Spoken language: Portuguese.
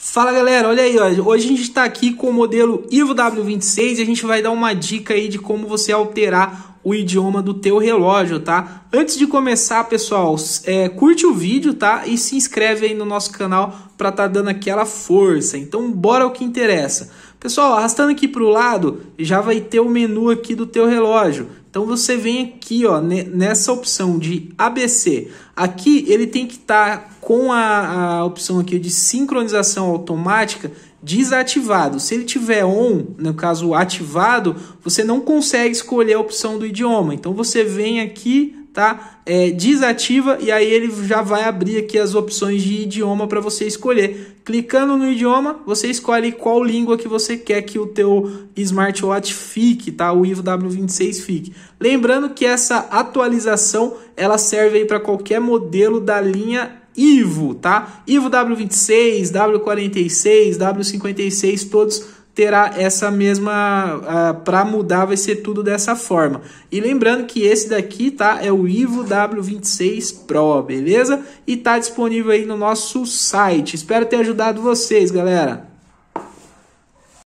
Fala galera, olha aí, ó. hoje a gente está aqui com o modelo Ivo W26 e a gente vai dar uma dica aí de como você alterar o idioma do teu relógio, tá? Antes de começar, pessoal, é, curte o vídeo, tá? E se inscreve aí no nosso canal para estar tá dando aquela força. Então, bora ao que interessa. Pessoal, arrastando aqui para o lado, já vai ter o menu aqui do teu relógio. Então você vem aqui, ó, nessa opção de ABC. Aqui ele tem que estar tá com a, a opção aqui de sincronização automática desativado. Se ele tiver on, no caso ativado, você não consegue escolher a opção do idioma. Então você vem aqui tá? É, desativa e aí ele já vai abrir aqui as opções de idioma para você escolher. Clicando no idioma, você escolhe qual língua que você quer que o teu smartwatch fique, tá? O Ivo W26 fique. Lembrando que essa atualização, ela serve aí para qualquer modelo da linha Ivo, tá? Ivo W26, W46, W56, todos terá essa mesma. Ah, Para mudar, vai ser tudo dessa forma. E lembrando que esse daqui tá é o Ivo W26 Pro, beleza? E tá disponível aí no nosso site. Espero ter ajudado vocês, galera.